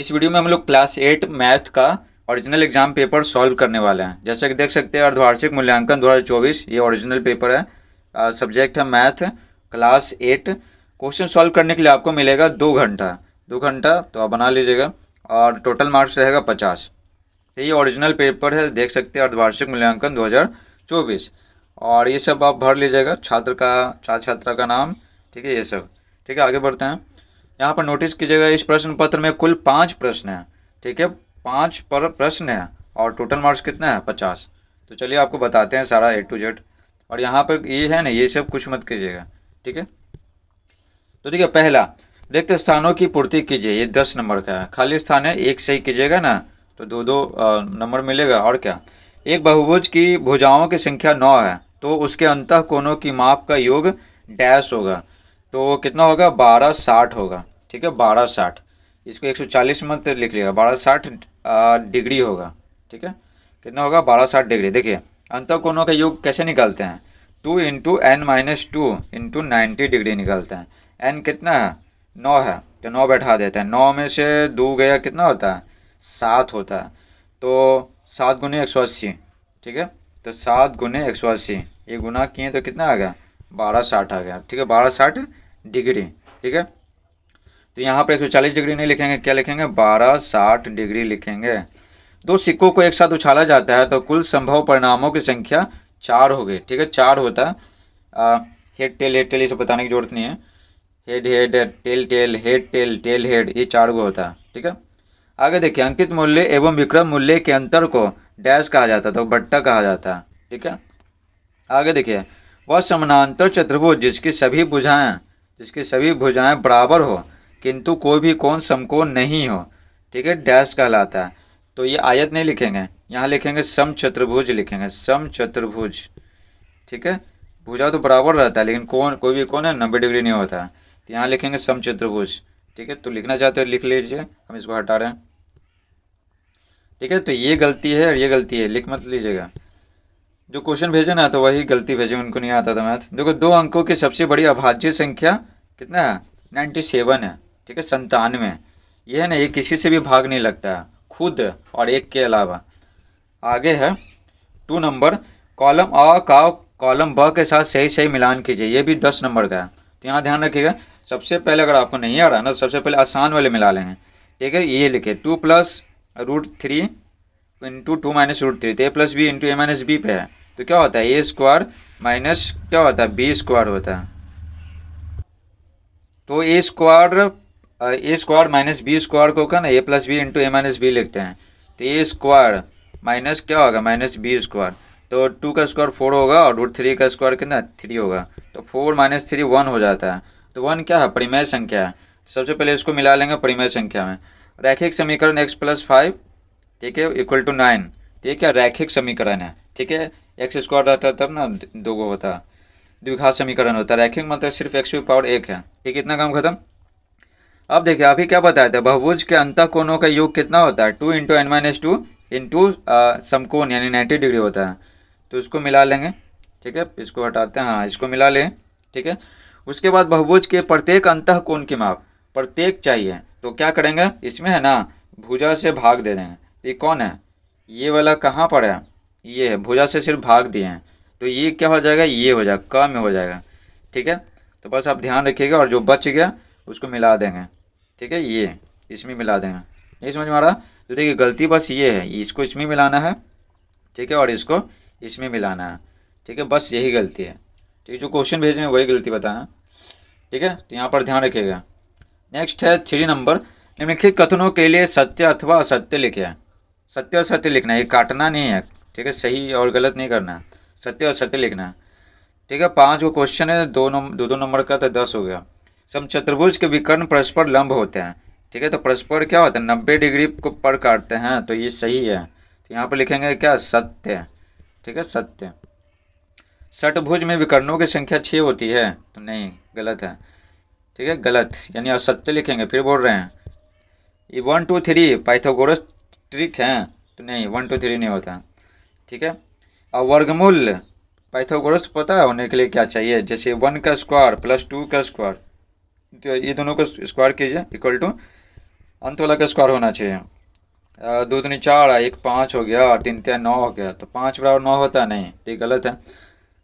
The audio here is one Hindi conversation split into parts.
इस वीडियो में हम लोग क्लास एट मैथ का ओरिजिनल एग्जाम पेपर सॉल्व करने वाले हैं जैसा कि देख सकते हैं अर्धवार्षिक मूल्यांकन 2024 ये ओरिजिनल पेपर है सब्जेक्ट है math class eight question solve करने के लिए आपको मिलेगा दो घंटा दो घंटा तो आप बना लीजिएगा और टोटल मार्क्स रहेगा पचास तो ये ओरिजिनल पेपर है देख सकते हैं अर्धवार्षिक मूल्यांकन चौबीस और ये सब आप भर लीजिएगा छात्र का छात्र छात्रा का नाम ठीक है ये सब ठीक है आगे बढ़ते हैं यहाँ पर नोटिस कीजिएगा इस प्रश्न पत्र में कुल पाँच प्रश्न हैं ठीक है पाँच पर प्रश्न हैं और टोटल मार्क्स कितने हैं पचास तो चलिए आपको बताते हैं सारा ए टू जेड और यहाँ पर ये है ना ये सब कुछ मत कीजिएगा ठीक है तो ठीक है पहला रिक्त स्थानों की पूर्ति कीजिए ये दस नंबर का है खाली स्थान है एक से ही कीजिएगा ना तो दो दो नंबर मिलेगा और क्या एक बहुभुज की भुजाओं की संख्या नौ है तो उसके अंत कोनों की माप का योग डैश होगा तो कितना होगा बारह साठ होगा ठीक है बारह साठ इसको एक सौ चालीस मत लिख लिएगा बारह साठ डिग्री होगा ठीक है कितना होगा बारह साठ डिग्री देखिए अंतर कोणों का योग कैसे निकालते हैं two into n minus two into ninety degree निकालते हैं एन कितना है नौ है तो नौ बैठा देते हैं नौ में से दो गया कितना होता है सात होता है तो सात गुने एक सौ अस्सी ठीक है तो सात गुने एक सौ अस्सी ये गुना किए तो कितना आ गया बारह साठ आ गया ठीक है बारह साठ डिग्री ठीक है तो यहाँ पर एक डिग्री नहीं लिखेंगे क्या लिखेंगे बारह साठ डिग्री लिखेंगे दो सिक्कों को एक साथ उछाला जाता है तो कुल संभव परिणामों की संख्या चार हो गई ठीक है चार होता है हेड टेल हेड टेल ये सब बताने की जरूरत नहीं है head head tail tail head tail tail head ये चार गो होता है ठीक है आगे देखिए अंकित मूल्य एवं विक्रम मूल्य के अंतर को डैश कहा जाता है तो बट्टा कहा जाता है ठीक है आगे देखिए वह समानांतर चतुर्भुज जिसकी सभी भुजाएं जिसकी सभी भुजाएं बराबर हो किंतु कोई भी कौन समकोण नहीं हो ठीक है डैश कहलाता है तो ये आयत नहीं लिखेंगे यहाँ लिखेंगे सम चतुर्भुज लिखेंगे सम चतुर्भुज ठीक है भुजा तो बराबर रहता है लेकिन कौन कोई भी कौन है नब्बे डिग्री नहीं होता है तो यहाँ लिखेंगे सम चतुर्भुज ठीक है तो लिखना चाहते हो लिख लीजिए हम इसको हटा रहे हैं ठीक है तो ये गलती है और ये गलती है लिख मत लीजिएगा जो क्वेश्चन भेजे ना तो वही गलती भेजे उनको नहीं आता था मैथ देखो दो अंकों की सबसे बड़ी अभाज्य संख्या कितना है नाइन्टी सेवन है ठीक है संतानवे यह ना ये किसी से भी भाग नहीं लगता है खुद और एक के अलावा आगे है टू नंबर कॉलम अ का कॉलम ब के साथ सही सही मिलान कीजिए ये भी दस नंबर का है तो यहाँ ध्यान रखिएगा सबसे पहले अगर आपको नहीं आ रहा ना तो सबसे पहले आसान वाले मिला लेंगे ठीक है ये लिखे two plus root three into two minus root three तो A plus B into A minus B पे है तो क्या होता है ए स्क्वायर माइनस क्या होता है बी स्क्वायर होता है तो A square A square minus B square को क्या ना A plus B into A minus B लिखते हैं तो ए स्क्वायर माइनस क्या होगा माइनस बी स्क्वायर तो टू का स्क्वायर फोर होगा और रूट थ्री का स्क्वायर कितना थ्री होगा तो फोर माइनस थ्री वन हो जाता है तो वन क्या है परिमेय संख्या है सबसे पहले इसको मिला लेंगे परिमेय संख्या में रैखिक समीकरण एक्स प्लस फाइव ठीक है इक्वल टू नाइन तो है क्या रैखिक समीकरण है ठीक है एक्स स्क्वायर रहता तब ना दो गो होता द्विघात समीकरण होता है रैखिक मतलब सिर्फ एक्स पावर एक है ठीक है इतना काम खत्म अब देखिए अभी क्या बताया था बहुभुज के अंत कोणों का योग कितना होता है two into n minus two into समकोण यानी नाइन्टी डिग्री होता है तो इसको मिला लेंगे ठीक है इसको हटाते हैं हाँ इसको मिला लें ठीक है उसके बाद बहुभुज के प्रत्येक अंत कोण की माप प्रत्येक चाहिए तो क्या करेंगे इसमें है ना भुजा से भाग दे देंगे ये कौन है ये वाला कहाँ पर है ये है भुजा से सिर्फ भाग दिए हैं तो ये क्या हो जाएगा ये हो जाएगा कम हो जाएगा ठीक है तो बस आप ध्यान रखिएगा और जो बच गया उसको मिला देंगे ठीक है ये इसमें मिला देंगे नहीं समझ मारा तो देखिए गलती बस ये है इसको इसमें मिलाना है ठीक है और इसको इसमें मिलाना है ठीक है बस यही गलती है ठीक तो है जो क्वेश्चन भेज रहे हैं वही गलती बताना ठीक है तो यहाँ पर ध्यान रखिएगा नेक्स्ट है थ्री नंबर निम्नलिखित कथनों के लिए सत्य अथवा असत्य लिखे सत्य और सत्य लिखना है ये काटना नहीं है ठीक है सही और गलत नहीं करना सत्य और सत्य लिखना है ठीक है पाँच वो क्वेश्चन है दो नंबर दो दो नंबर का तो दस हो गया समचतुर्भुज के विकर्ण परस्पर लंब होते हैं ठीक है तो परस्पर क्या होता है नब्बे डिग्री को पर काटते हैं तो ये सही है तो यहाँ पर लिखेंगे क्या सत्य ठीक है सत्य सटभुज में विकर्णों की संख्या छः होती है तो नहीं गलत है ठीक है गलत यानी असत्य लिखेंगे फिर बोल रहे हैं ये one two three Pythagoras trick हैं तो नहीं वन टू थ्री नहीं होता ठीक है और वर्गमूल पाइथोगोरस पता है होने के लिए क्या चाहिए जैसे वन का स्क्वायर प्लस टू का स्क्वायर तो ये दोनों का स्क्वायर कीजिए इक्वल टू अंत वाला का स्क्वायर होना चाहिए दो दूनी चार एक पाँच हो गया और तीन तय नौ हो गया तो पाँच बराबर नौ होता है नहीं तो ये गलत है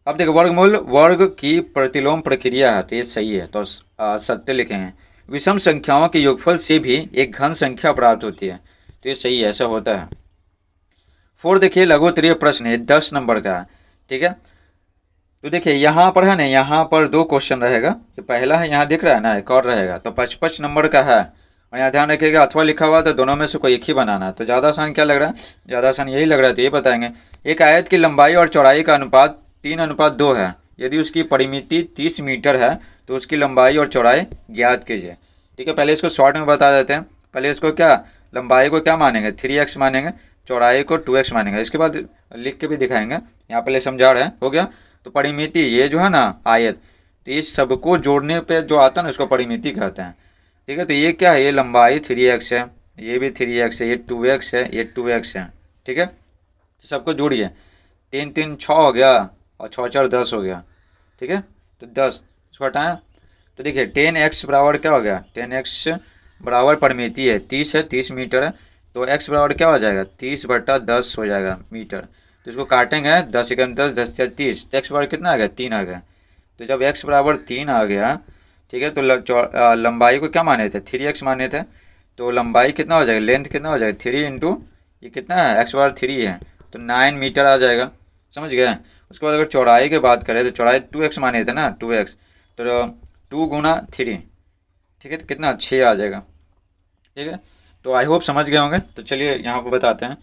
अब देखो वर्गमूल वर्ग की प्रतिलोम प्रक्रिया है तो ये सही है तो सत्य लिखे हैं विषम संख्याओं के योगफल से भी एक घन संख्या प्राप्त होती है तो ये सही है ऐसा होता है फोर देखिए लघुत्तरीय प्रश्न है दस नंबर का ठीक है तो देखिए यहाँ पर है ना यहाँ पर दो क्वेश्चन रहेगा तो पहला है यहाँ दिख रहा है ना एक और रहेगा तो पचपच नंबर का है और यहाँ ध्यान रखिएगा अथवा लिखा हुआ तो दोनों में से कोई एक ही बनाना है तो ज़्यादा आसान क्या लग रहा है ज़्यादा आसान यही लग रहा है तो ये बताएंगे एक आयत की लंबाई और चौड़ाई का अनुपात तीन अनुपात दो है यदि उसकी परिमिति तीस मीटर है तो उसकी लंबाई और चौड़ाई ज्ञात कीजिए ठीक है पहले इसको शॉर्ट में बता देते हैं पहले इसको क्या लंबाई को क्या मानेंगे थ्री एक्स मानेंगे चौड़ाई को टू एक्स मानेंगे इसके बाद लिख के भी दिखाएंगे यहाँ पहले समझा रहे हैं हो गया तो परिमिति ये जो है ना आयत तो ये सबको जोड़ने पे जो आता है ना उसको परिमिति कहते हैं ठीक है तो ये क्या है ये लंबाई थ्री एक्स है ये भी थ्री एक्स है ये टू एक्स है ये टू एक्स है ठीक है तो सबको जोड़िए तीन तीन छः हो गया और छः चार दस हो गया ठीक है तो दस इसको हटाएं तो देखिए टेन एक्स बराबर क्या हो गया टेन एक्स बराबर परिमिति है तीस है तीस मीटर है तो एक्स बराबर क्या हो जाएगा तीस बटा दस हो जाएगा मीटर तो इसको काटेंगे दस एक दस दस या तीस तो एक्स बराबर कितना आ गया तीन आ गया तो जब एक्स बराबर तीन आ गया ठीक है तो लंबाई को क्या माने थे थ्री एक्स माने थे तो लंबाई कितना हो जाएगा लेंथ कितना हो जाएगा थ्री इंटू ये कितना है एक्स बराबर थ्री है तो नाइन मीटर आ जाएगा समझ गए उसके बाद अगर चौड़ाई की बात करें तो चौड़ाई टू एक्स माने थे ना टू एक्स तो टू गुना थ्री ठीक है तो कितना छः आ जाएगा ठीक है तो आई होप समझ गए होंगे तो चलिए यहाँ पर बताते हैं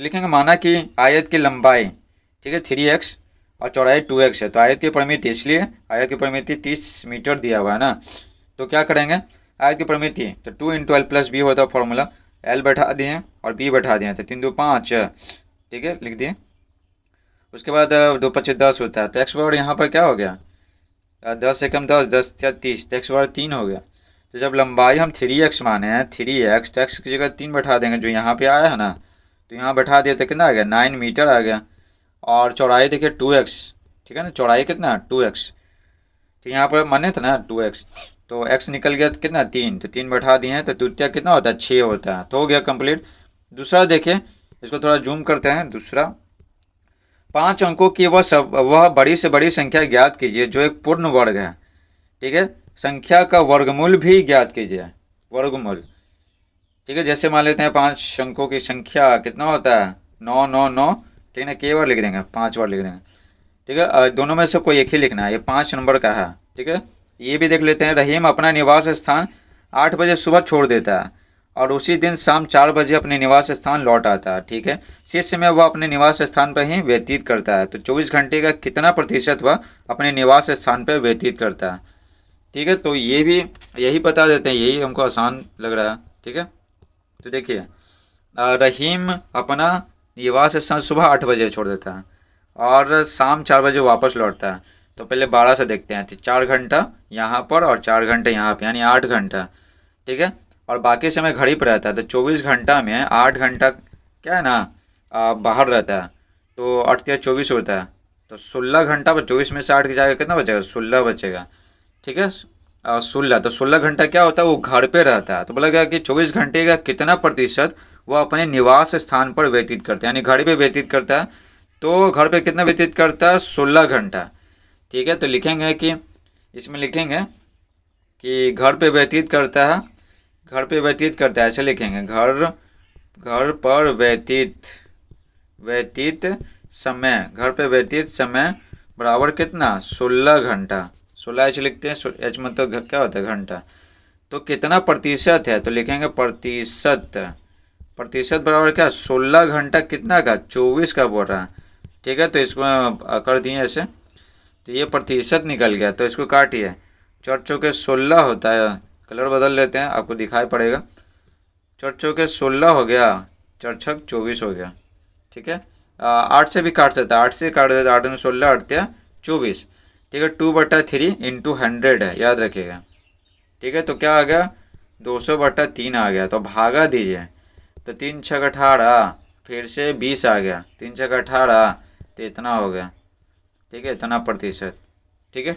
लिखेंगे माना कि आयत की लंबाई ठीक है थ्री एक्स और चौड़ाई टू एक्स है तो आयत की परमिति इसलिए आयत की परमिति तीस मीटर दिया हुआ है ना तो क्या करेंगे आयत की परमिति तो two into l plus b होता है फॉर्मूला एल बैठा दिए और बी बैठा दिए तो तीन दो पाँच ठीक है लिख दिए उसके बाद दो पच्चीस दस होता है तो एक्स वर्ड यहाँ पर क्या हो गया दस कम दस दस या तीस तो एक्स वर्ड तीन हो गया तो जब लंबाई हम थ्री एक्स माने हैं थ्री एक्स तो एक्स की जगह तीन बैठा देंगे जो यहाँ पे आया है ना तो यहाँ बैठा दिया तो कितना आ गया नाइन मीटर आ गया और चौड़ाई देखिए टू एक्स ठीक है ना चौड़ाई कितना टू एक्स तो यहाँ पर माने था ना टू एक्स तो एक्स निकल गया तो कितना तीन तो तीन बैठा दिए हैं तो तृतीय कितना होता है छः होता है तो हो गया कम्प्लीट दूसरा देखिए इसको थोड़ा जूम करते हैं दूसरा पाँच अंकों की वह सब वह बड़ी से बड़ी संख्या ज्ञात कीजिए जो एक पूर्ण वर्ग है ठीक है संख्या का वर्गमूल भी ज्ञात कीजिए वर्गमूल ठीक है जैसे मान लेते हैं पांच शंकों की संख्या कितना होता है नौ नौ नौ ठीक है ना बार लिख देंगे पाँच बार लिख देंगे ठीक है दोनों में से कोई एक ही लिखना है ये पाँच नंबर का है ठीक है ये भी देख लेते हैं रहीम अपना निवास स्थान आठ बजे सुबह छोड़ देता है और उसी दिन शाम चार बजे अपने निवास स्थान लौट आता है ठीक है शेष समय वह अपने निवास स्थान पर ही व्यतीत करता है तो चौबीस घंटे का कितना प्रतिशत वह अपने निवास स्थान पर व्यतीत करता है ठीक है तो ये भी यही बता देते हैं यही हमको आसान लग रहा है ठीक है तो देखिए रहीम अपना निवास स्थान सुबह आठ बजे छोड़ देता है और शाम चार बजे वापस लौटता है तो पहले बारह से देखते हैं तो चार घंटा यहाँ पर और चार घंटे यहाँ पर यानी आठ घंटा ठीक है और बाकी समय घड़ी पर रहता है तो चौबीस घंटा में आठ घंटा क्या है ना आ, बाहर रहता है तो आठ के चौबीस होता है तो सोलह घंटा पर तो चौबीस में से आठ जाएगा कितना बचेगा सोलह बचेगा ठीक है सोलह तो सोलह घंटा क्या होता है वो घर पे रहता है तो बोला गया कि चौबीस घंटे का कितना प्रतिशत वो अपने निवास स्थान पर व्यतीत करता है यानी घर पे व्यतीत करता है तो घर पे कितना व्यतीत करता है सोलह घंटा ठीक है तो लिखेंगे कि इसमें लिखेंगे कि घर पे व्यतीत करता है घर पे व्यतीत करता है ऐसे लिखेंगे घर घर पर व्यतीत व्यतीत समय घर पे व्यतीत समय बराबर कितना सोलह घंटा सोलह एच लिखते हैं एच मतलब क्या होता है घंटा तो कितना प्रतिशत है तो लिखेंगे प्रतिशत प्रतिशत बराबर क्या सोलह घंटा कितना का चौबीस का बोल रहा ठीक है तो इसको कर दिए ऐसे तो ये प्रतिशत निकल गया तो इसको काटिए चौट चौके सोलह होता है कलर बदल लेते हैं आपको दिखाई पड़ेगा चौट चौके सोलह हो गया छक चौबीस हो गया ठीक है आठ से भी काट सकता है आठ से काट देता आठ में सोलह अड़तिया चौबीस ठीक है टू बटा थ्री इंटू हंड्रेड है याद रखिएगा ठीक है तो क्या आ गया दो सौ बटा तीन आ गया तो भागा दीजिए तो तीन छः अठारह फिर से बीस आ गया तीन छः अठारह तो इतना हो गया ठीक है इतना प्रतिशत ठीक है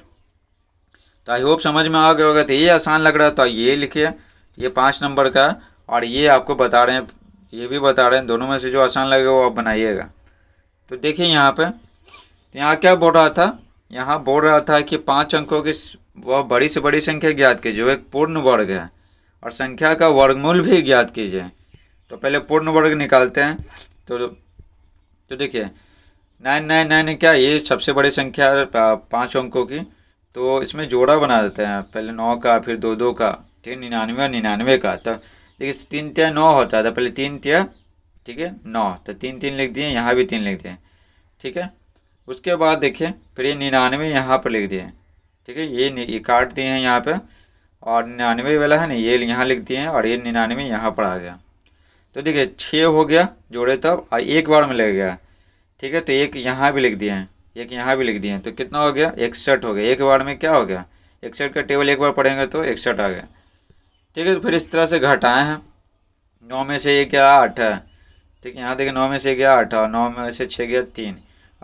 तो आई होप समझ में आ गया होगा तो ये आसान लग रहा है तो ये लिखिए ये पाँच नंबर का और ये आपको बता रहे हैं ये भी बता रहे हैं दोनों में से जो आसान लगेगा वो आप बनाइएगा तो देखिए यहाँ पे तो यहाँ क्या बोल रहा था यहाँ बोल रहा था कि पाँच अंकों की वह बड़ी से बड़ी संख्या ज्ञात कीजिए वो एक पूर्ण वर्ग है और संख्या का वर्गमूल भी ज्ञात कीजिए तो पहले पूर्ण वर्ग निकालते हैं तो तो देखिए नाइन नाइन नाइन क्या ये सबसे बड़ी संख्या है पाँच अंकों की तो इसमें जोड़ा बना देते हैं पहले नौ का फिर दो दो का ठीक निन्यानवे और निन्यानवे का तो देखिए तीन त्या नौ होता था तो पहले तीन त्या ठीक है नौ तो तीन तीन लिख दिए यहाँ भी तीन लिख दिए ठीक है उसके बाद देखिए फिर ये निन्यानवे यहाँ पर लिख दिए ठीक है ये ये काट दिए हैं यहाँ पे और निन्यानवे वाला है ना ये यहाँ लिख दिए हैं और ये निन्यानवे यहाँ पर आ गया तो देखिए छः हो गया जोड़े तब और एक बार में लग गया ठीक है तो एक यहाँ भी लिख दिए हैं एक यहाँ भी लिख दिए हैं तो कितना हो गया इकसठ हो गया एक बार में क्या हो गया इकसठ का टेबल एक बार पढ़ेंगे तो इकसठ आ गया ठीक है तो फिर इस तरह से घटाए हैं नौ में से एक गया आठ है ठीक है यहाँ देखिए नौ में से गया आठ और नौ में से छः गया तीन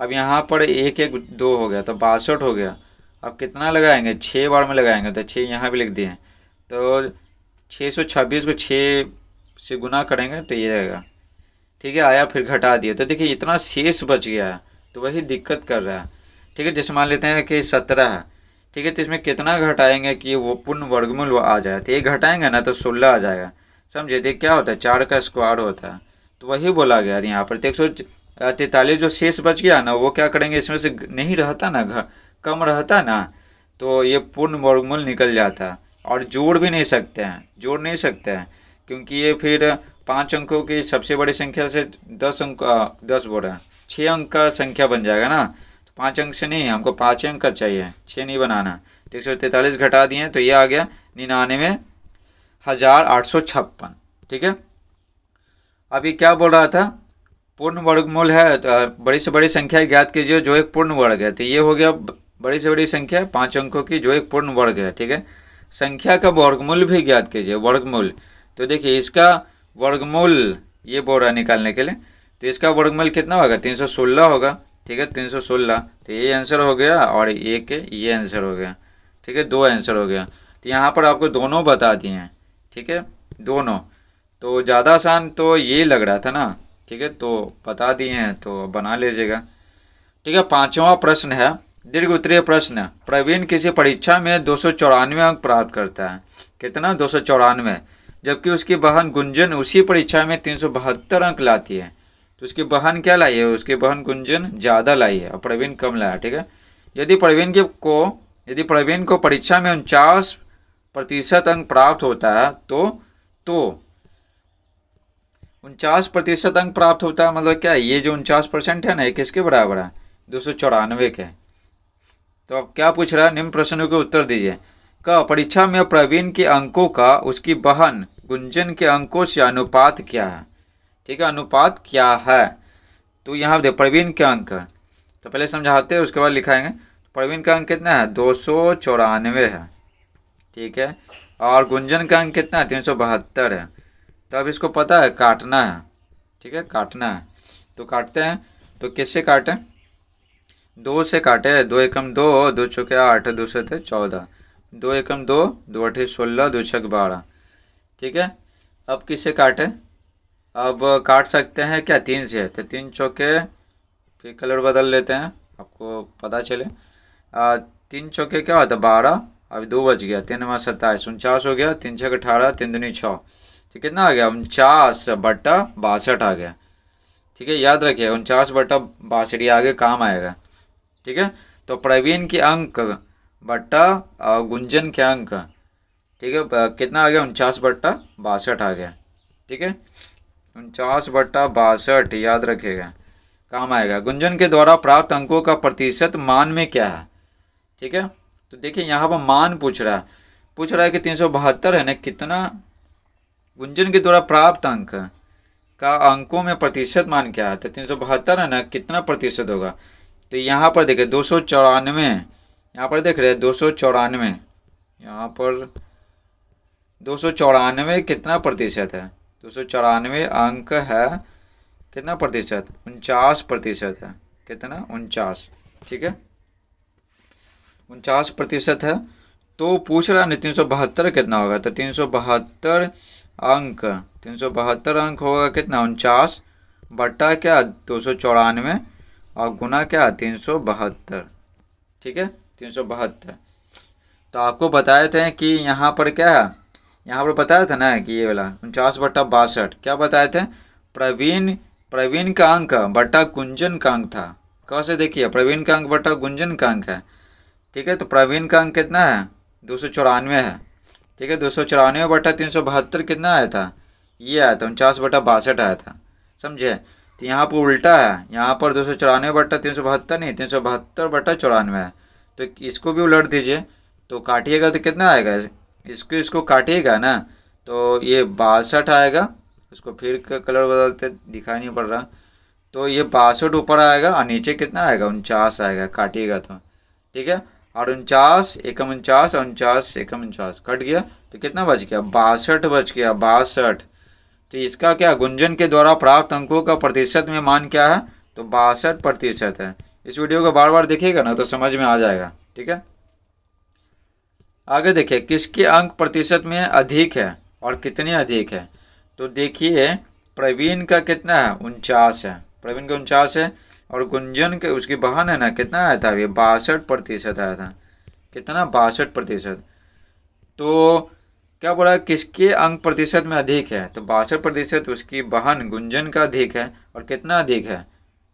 अब यहाँ पर एक एक दो हो गया तो बासठ हो गया अब कितना लगाएंगे छः बार में लगाएंगे तो छः यहाँ भी लिख दिए हैं तो छः सौ छब्बीस को छः से गुना करेंगे तो ये रहेगा ठीक है आया फिर घटा दिया तो देखिए इतना शेष बच गया है तो वही दिक्कत कर रहा है ठीक है जैसे मान लेते हैं कि सत्रह है ठीक है तो इसमें कितना घटाएंगे कि वो पूर्ण वर्गमूल आ जाए तो ये घटाएंगे ना तो सोलह आ जाएगा समझे देखिए क्या होता है चार का स्क्वायर होता है तो वही बोला गया यहाँ पर तो एक तैतालीस जो शेष बच गया ना वो क्या करेंगे इसमें से नहीं रहता ना घर कम रहता ना तो ये पूर्ण वर्गमूल निकल जाता और जोड़ भी नहीं सकते हैं जोड़ नहीं सकते हैं क्योंकि ये फिर पाँच अंकों की सबसे बड़ी संख्या से दस अंक दस बोल रहे हैं छः अंक का संख्या बन जाएगा ना तो पाँच अंक से नहीं हमको पाँच अंक का चाहिए छः नहीं बनाना तो एक सौ तैंतालीस घटा दिए तो ये आ गया निन्यानवे हज़ार आठ सौ छप्पन ठीक है अभी क्या बोल रहा था पूर्ण वर्गमूल है तो बड़ी से बड़ी संख्या ज्ञात कीजिए जो एक पूर्ण वर्ग है तो ये हो गया बड़ी से बड़ी संख्या पाँच अंकों की जो एक पूर्ण वर्ग है ठीक है संख्या का वर्गमूल भी ज्ञात कीजिए वर्गमूल तो देखिए इसका वर्गमूल ये बोल रहा निकालने के लिए तो इसका वर्गमूल कितना होगा तीन सौ सोलह होगा ठीक है तीन सौ सोलह तो ये आंसर हो गया और एक ये आंसर हो गया ठीक है दो आंसर हो गया तो यहाँ पर आपको दोनों बता दिए हैं ठीक है दोनों तो ज़्यादा आसान तो ये लग रहा था ना ठीक है तो बता दिए हैं तो बना लीजिएगा ठीक है पाँचवा प्रश्न है दीर्घ उत्तरीय प्रश्न प्रवीण किसी परीक्षा में दो अंक प्राप्त करता है कितना दो जबकि उसकी बहन गुंजन उसी परीक्षा में तीन अंक लाती है तो उसकी बहन क्या लाई है उसकी बहन गुंजन ज़्यादा लाई है और प्रवीण कम लाया ठीक है यदि प्रवीण के को यदि प्रवीण को परीक्षा में उनचास प्रतिशत अंक प्राप्त होता है तो तो उनचास प्रतिशत अंक प्राप्त होता है मतलब क्या ये जो उनचास परसेंट है ना ये किसके बराबर है दो सौ चौरानवे के तो अब क्या पूछ रहा है निम्न प्रश्नों के उत्तर दीजिए क परीक्षा में प्रवीण के अंकों का उसकी बहन गुंजन के अंकों से अनुपात क्या है ठीक है अनुपात क्या है तो यहाँ दे प्रवीण के अंक तो पहले समझाते हैं उसके बाद लिखाएंगे प्रवीण का अंक कितना है दो सौ चौरानवे है ठीक है और गुंजन का अंक कितना है तीन सौ बहत्तर है तो अब इसको पता है काटना है ठीक है काटना है तो काटते हैं तो किससे काटें दो से काटे दो एकम दो दो चौके आठ दो थे चौदह दो एकम दो दो अठे सोलह दो छक बारह ठीक है अब किससे काटे अब काट सकते हैं क्या तीन से तो तीन चौके फिर कलर बदल लेते हैं आपको पता चले आ, तीन चौके क्या होता है बारह अभी दो बज गया तीन में सत्ताईस उनचास हो गया तीन छः अठारह तीन दुनी छः तो कितना आ गया उनचास बट्टा बासठ आ गया ठीक है याद रखिए उनचास बट्टा बासठ आगे काम आएगा ठीक है तो प्रवीण के अंक बट्टा गुंजन के अंक ठीक है कितना आ गया उनचास बट्टा बासठ आ गया ठीक है उनचास बट्टा बासठ याद रखिएगा काम आएगा गुंजन के द्वारा प्राप्त अंकों का प्रतिशत मान में क्या है ठीक है तो देखिए यहाँ पर मान पूछ रहा है पूछ रहा है कि तीन सौ बहत्तर है ना कितना गुंजन के द्वारा प्राप्त अंक का अंकों में प्रतिशत मान क्या है तो तीन सौ बहत्तर है ना कितना प्रतिशत होगा तो यहाँ पर देखें दो सौ चौरानवे यहाँ पर देख रहे हैं दो सौ चौरानवे यहाँ पर दो सौ चौरानवे कितना प्रतिशत है दो सौ चौरानवे अंक है कितना प्रतिशत उनचास प्रतिशत है कितना उनचास ठीक है उनचास प्रतिशत है तो पूछ रहा है तीन सौ बहत्तर कितना होगा तो तीन सौ बहत्तर अंक तीन सौ बहत्तर अंक होगा कितना उनचास बट्टा क्या दो सौ चौरानवे और गुना क्या तीन सौ बहत्तर ठीक है तीन सौ बहत्तर तो आपको बताए थे कि यहाँ पर क्या है यहाँ पर बताया था ना कि ये वाला उनचास बट्टा बासठ क्या बताए थे प्रवीण प्रवीण का अंक बट्टा गुंजन का अंक था कैसे देखिए प्रवीण का अंक बट्टा गुंजन का अंक है ठीक है तो प्रवीण का अंक कितना है दो सौ चौरानवे है ठीक है दो सौ चौरानवे बटा तीन सौ बहत्तर कितना आया था ये आया था उनचास बटा बासठ आया था समझे तो यहाँ पर उल्टा है यहाँ पर दो सौ चौरानवे बटा तीन सौ बहत्तर नहीं तीन सौ बहत्तर बटा चौरानवे है तो इसको भी उलट दीजिए तो काटिएगा तो कितना आएगा इसको इसको काटिएगा ना तो ये बासठ आएगा उसको फिर कलर बदलते दिखाई नहीं पड़ रहा तो ये बासठ ऊपर आएगा और नीचे कितना आएगा उनचास आएगा काटिएगा तो ठीक है और उनचास एकम उनचास और उनचास एकम उनचास कट गया तो कितना बच गया बासठ बच गया बासठ तो इसका क्या गुंजन के द्वारा प्राप्त अंकों का प्रतिशत में मान क्या है तो बासठ प्रतिशत है इस वीडियो को बार बार देखिएगा ना तो समझ में आ जाएगा ठीक है आगे देखिए किसके अंक प्रतिशत में अधिक है और कितने अधिक है तो देखिए प्रवीण का कितना है उनचास है प्रवीण का उनचास है और गुंजन के उसकी बहन है ना कितना आया था बासठ प्रतिशत आया था कितना बासठ प्रतिशत तो क्या बोला किसके अंक प्रतिशत में अधिक है तो बासठ प्रतिशत उसकी बहन गुंजन का अधिक है और कितना अधिक है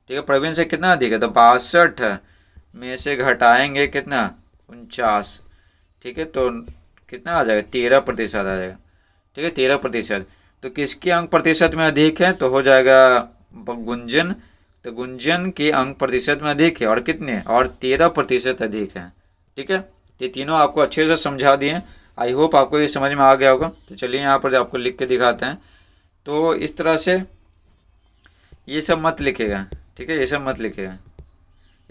ठीक है प्रवीण से कितना अधिक है तो बासठ में से घटाएंगे कितना उनचास ठीक है तो कितना आ जाएगा तेरह प्रतिशत आ जाएगा ठीक है तेरह प्रतिशत तो किसके अंक प्रतिशत में अधिक है तो हो जाएगा गुंजन तो गुंजन के अंक प्रतिशत में अधिक है और कितने और तेरह प्रतिशत अधिक है ठीक है ये तीनों आपको अच्छे से समझा दिए आई होप आपको ये समझ में आ गया होगा तो चलिए यहाँ पर आपको लिख के दिखाते हैं तो इस तरह से ये सब मत लिखेगा ठीक है ये सब मत लिखेगा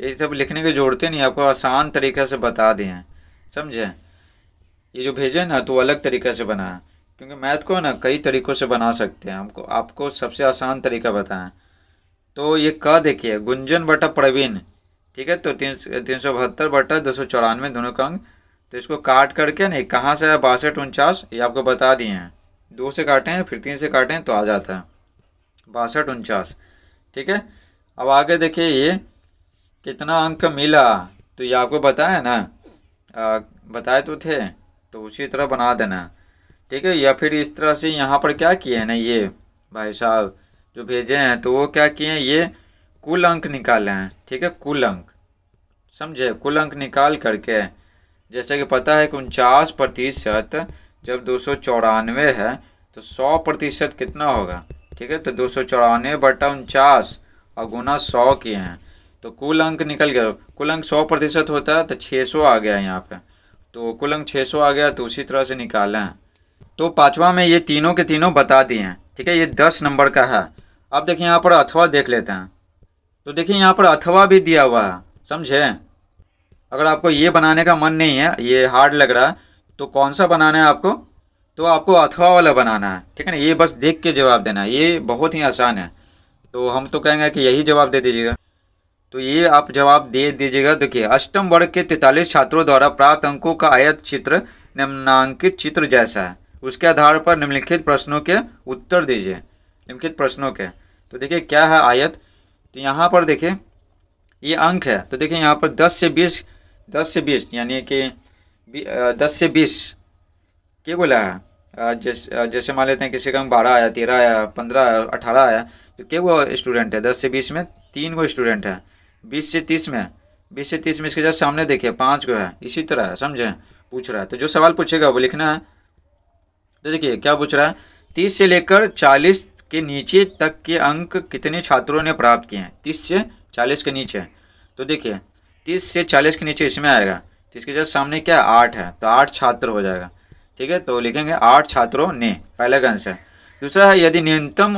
ये सब लिखने के जोड़ते नहीं आपको आसान तरीके से बता दिए हैं समझे ये जो भेजे ना तो अलग तरीके से बनाया क्योंकि मैथ को ना कई तरीक़ों से बना सकते हैं हमको आपको सबसे आसान तरीका बताएं तो ये क देखिए गुंजन बटा प्रवीण ठीक है तो तीन तीन सौ बहत्तर बटा दो सौ चौरानवे दोनों का अंग तो इसको काट करके नहीं कहाँ से है बासठ उनचास ये आपको बता दिए हैं दो से काटें फिर तीन से काटें तो आ जाता है बासठ उनचास ठीक है अब आगे देखिए ये कितना अंक मिला तो ये आपको बताया ना आ, बताए तो थे तो उसी तरह बना देना ठीक है या फिर इस तरह से यहाँ पर क्या किए ना ये भाई साहब जो भेजे हैं तो वो क्या किए हैं ये कुल अंक निकाले हैं ठीक है कुल अंक समझे कुल अंक निकाल करके जैसे कि पता है कि उनचास प्रतिशत जब दो सौ चौरानवे है तो सौ प्रतिशत कितना होगा ठीक है तो दो सौ चौरानवे बटा उनचास और गुना सौ किए हैं तो कुल अंक निकल गया कुल अंक सौ प्रतिशत होता है तो छः सौ आ गया यहाँ पे तो कुल अंक छः सौ आ गया तो उसी तरह से निकालें तो पाँचवा में ये तीनों के तीनों बता दिए हैं ठीक है ये दस नंबर का है अब देखिए यहाँ पर अथवा देख लेते हैं तो देखिए यहाँ पर अथवा भी दिया हुआ है समझे अगर आपको ये बनाने का मन नहीं है ये हार्ड लग रहा है तो कौन सा बनाना है आपको तो आपको अथवा वाला बनाना है ठीक है ना ये बस देख के जवाब देना है ये बहुत ही आसान है तो हम तो कहेंगे कि यही जवाब दे दीजिएगा तो ये आप जवाब दे दीजिएगा देखिए अष्टम वर्ग के तैतालीस छात्रों द्वारा प्राप्त अंकों का आयत चित्र निम्नांकित चित्र जैसा है उसके आधार पर निम्नलिखित प्रश्नों के उत्तर दीजिए निम्नलिखित प्रश्नों के तो देखिए क्या है आयत तो यहाँ पर देखिए ये अंक है तो देखिए यहाँ पर दस से बीस दस से बीस यानी कि दस से बीस क्या बोला है जैसे जैसे मान लेते हैं किसी का अंक बारह आया तेरह आया पंद्रह आया अठारह आया तो क्या वो स्टूडेंट है दस से बीस में तीन गो स्टूडेंट है बीस से तीस में बीस से तीस में इसके जस्ट सामने देखिए पाँच गो है इसी तरह है समझे पूछ रहा है तो जो सवाल पूछेगा वो लिखना है तो देखिए क्या पूछ रहा है तीस से लेकर चालीस के नीचे तक के अंक कितने छात्रों ने प्राप्त किए हैं तीस से चालीस के नीचे तो देखिए तीस से चालीस के नीचे इसमें आएगा तो इसके जब सामने क्या आठ है तो आठ छात्र हो जाएगा ठीक है तो लिखेंगे आठ छात्रों ने पहला का आंसर दूसरा है यदि न्यूनतम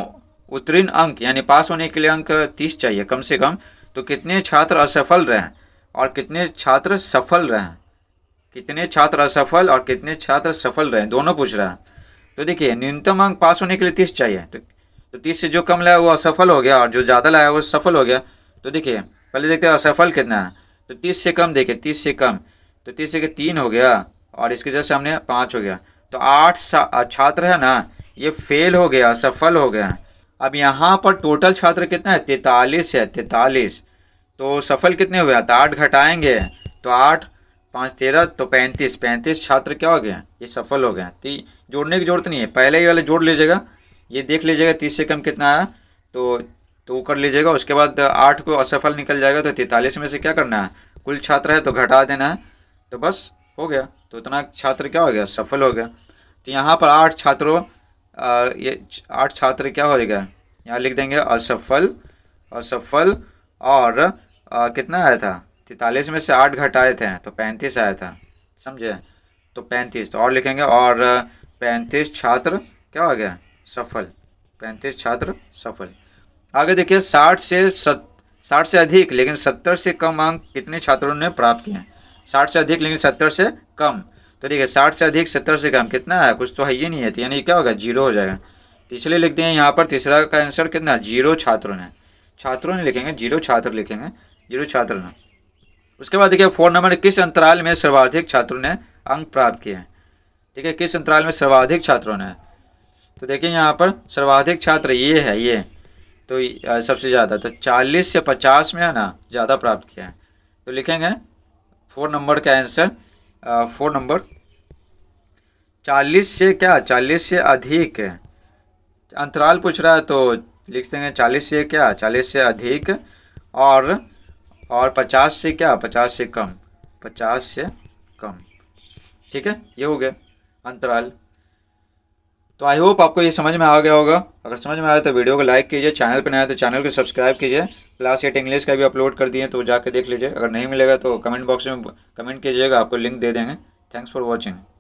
उत्तीर्ण अंक यानी पास होने के लिए अंक तीस चाहिए कम से कम तो कितने छात्र असफल रहे और कितने छात्र सफल रहे कितने छात्र असफल और कितने छात्र सफल रहे दोनों पूछ रहा है तो देखिए न्यूनतम अंक पास होने के लिए तीस चाहिए तो तो तीस से जो कम लाया वो असफल हो गया और जो ज़्यादा लाया वो सफल हो गया तो देखिए पहले देखते हैं असफल कितना है तो तीस से कम देखिए तीस से कम तो तीस से तीन हो गया और इसके जैसे हमने पाँच हो गया तो आठ छात्र है ना ये फेल हो गया असफल हो गया अब यहाँ पर टोटल छात्र कितना है तैतालीस है तैतालीस तो सफल कितने हुए तो आठ घटाएँगे तो आठ पाँच तेरह तो पैंतीस पैंतीस छात्र क्या हो गया ये सफल हो गया तो जोड़ने की जरूरत नहीं है पहले ही वाले जोड़ लीजिएगा ये देख लीजिएगा तीस से कम कितना है तो तो वो कर लीजिएगा उसके बाद आठ को असफल निकल जाएगा तो तैतालीस में से क्या करना है कुल छात्र है तो घटा देना है तो बस हो गया तो इतना छात्र क्या हो गया सफल हो गया तो यहाँ पर आठ छात्रों ये आठ छात्र क्या हो गया यहाँ लिख देंगे असफल असफल और आ, कितना आया था तैतालीस में से आठ घटाए थे तो पैंतीस आया था समझे तो पैंतीस तो और लिखेंगे और पैंतीस छात्र क्या हो गया सफल पैंतीस छात्र सफल आगे देखिए साठ से सत साठ से अधिक लेकिन सत्तर से कम अंक कितने छात्रों ने प्राप्त किए हैं साठ से अधिक लेकिन सत्तर से कम तो देखिए साठ से अधिक सत्तर से कम कितना है कुछ तो है ही नहीं है तो यानी क्या होगा जीरो हो जाएगा तीसरे तो लिखते हैं यहाँ पर तीसरा का आंसर कितना जीरो छात्रों ने छात्रों ने लिखेंगे जीरो छात्र लिखेंगे जीरो छात्र ने उसके बाद देखिए फोर नंबर किस अंतराल में सर्वाधिक छात्रों ने अंक प्राप्त किए हैं ठीक है किस अंतराल में सर्वाधिक छात्रों ने तो देखिए यहाँ पर सर्वाधिक छात्र ये है ये तो सबसे ज़्यादा तो 40 से 50 में है ना ज़्यादा प्राप्त किया है तो लिखेंगे फोर नंबर का आंसर फोर नंबर 40 से क्या 40 से अधिक अंतराल पूछ रहा है तो लिख देंगे 40 से क्या 40 से अधिक और और 50 से क्या 50 से कम 50 से कम ठीक है ये हो गया अंतराल तो आई होप आपको ये समझ में आ गया होगा अगर समझ में आया तो वीडियो को लाइक कीजिए चैनल पर नया तो चैनल को सब्सक्राइब कीजिए क्लास एट इंग्लिश का भी अपलोड कर दिए तो जाके देख लीजिए अगर नहीं मिलेगा तो कमेंट बॉक्स में कमेंट कीजिएगा आपको लिंक दे देंगे थैंक्स फॉर वॉचिंग